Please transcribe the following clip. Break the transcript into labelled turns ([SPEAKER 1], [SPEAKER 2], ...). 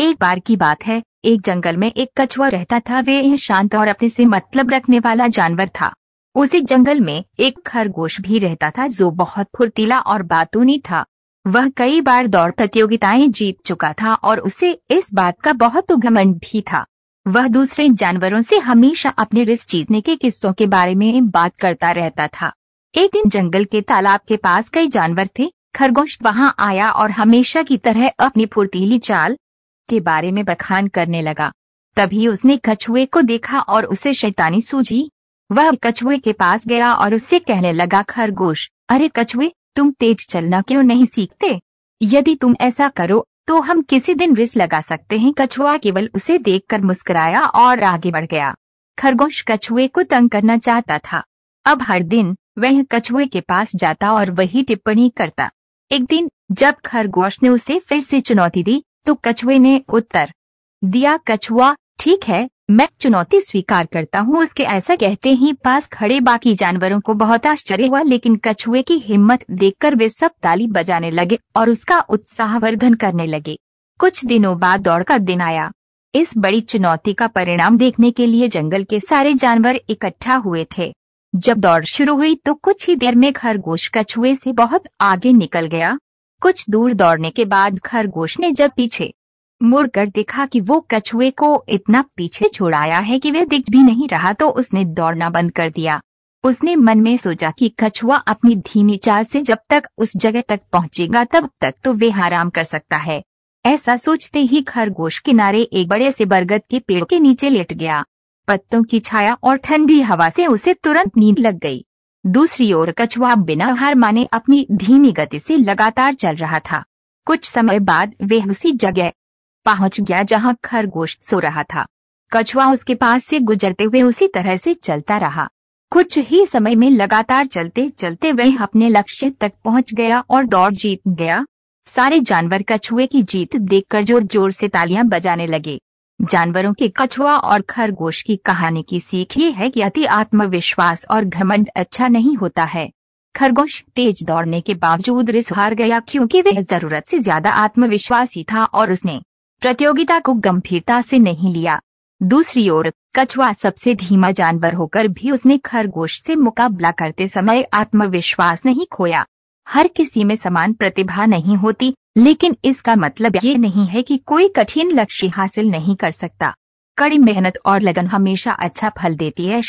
[SPEAKER 1] एक बार की बात है एक जंगल में एक कछुआ रहता था वे यह शांत और अपने से मतलब रखने वाला जानवर था उसी जंगल में एक खरगोश भी रहता था जो बहुत फुर्तीला और बातूनी था वह कई बार दौड़ प्रतियोगिताएं जीत चुका था और उसे इस बात का बहुत घमंड भी था वह दूसरे जानवरों से हमेशा अपने रिस्क जीतने के किस्सों के बारे में बात करता रहता था एक दिन जंगल के तालाब के पास कई जानवर थे खरगोश वहां आया और हमेशा की तरह अपनी फुर्तीली चाल के बारे में बखान करने लगा तभी उसने कछुए को देखा और उसे शैतानी सूझी वह कछुए के पास गया और उससे कहने लगा खरगोश अरे कछुए तुम तेज चलना क्यों नहीं सीखते यदि तुम ऐसा करो तो हम किसी दिन रिस लगा सकते हैं कछुआ केवल उसे देखकर मुस्कुराया और आगे बढ़ गया खरगोश कछुए को तंग करना चाहता था अब हर दिन वह कछुए के पास जाता और वही टिप्पणी करता एक दिन जब खरगोश ने उसे फिर से चुनौती दी तो कछुए ने उत्तर दिया कछुआ ठीक है मैं चुनौती स्वीकार करता हूँ उसके ऐसा कहते ही पास खड़े बाकी जानवरों को बहुत आश्चर्य हुआ लेकिन कछुए की हिम्मत देखकर वे सब ताली बजाने लगे और उसका उत्साह वर्धन करने लगे कुछ दिनों बाद दौड़ का दिन आया इस बड़ी चुनौती का परिणाम देखने के लिए जंगल के सारे जानवर इकट्ठा हुए थे जब दौड़ शुरू हुई तो कुछ ही देर में खरगोश कछुए से बहुत आगे निकल गया कुछ दूर दौड़ने के बाद खरगोश ने जब पीछे मुड़कर देखा कि वो कछुए को इतना पीछे छोड़ाया है कि वे दिख भी नहीं रहा तो उसने दौड़ना बंद कर दिया उसने मन में सोचा कि कछुआ अपनी धीमी चाल से जब तक उस जगह तक पहुंचेगा तब तक तो वे आराम कर सकता है ऐसा सोचते ही खरगोश किनारे एक बड़े से बरगद के पेड़ के नीचे लेट गया पत्तों की छाया और ठंडी हवा से उसे तुरंत नींद लग गई दूसरी ओर कछुआ बिना हार माने अपनी धीमी गति से लगातार चल रहा था कुछ समय बाद वे उसी जगह पहुंच गया जहां खरगोश सो रहा था कछुआ उसके पास से गुजरते हुए उसी तरह से चलता रहा कुछ ही समय में लगातार चलते चलते वह अपने लक्ष्य तक पहुंच गया और दौड़ जीत गया सारे जानवर कछुए की जीत देखकर जोर जोर से तालियां बजाने लगे जानवरों के कछुआ और खरगोश की कहानी की सीख ये है कि अति आत्मविश्वास और घमंड अच्छा नहीं होता है खरगोश तेज दौड़ने के बावजूद रिस हार गया क्योंकि वह जरूरत से ज्यादा आत्मविश्वासी था और उसने प्रतियोगिता को गंभीरता से नहीं लिया दूसरी ओर कछुआ सबसे धीमा जानवर होकर भी उसने खरगोश से मुकाबला करते समय आत्मविश्वास नहीं खोया हर किसी में समान प्रतिभा नहीं होती लेकिन इसका मतलब ये नहीं है कि कोई कठिन लक्ष्य हासिल नहीं कर सकता कड़ी मेहनत और लगन हमेशा अच्छा फल देती है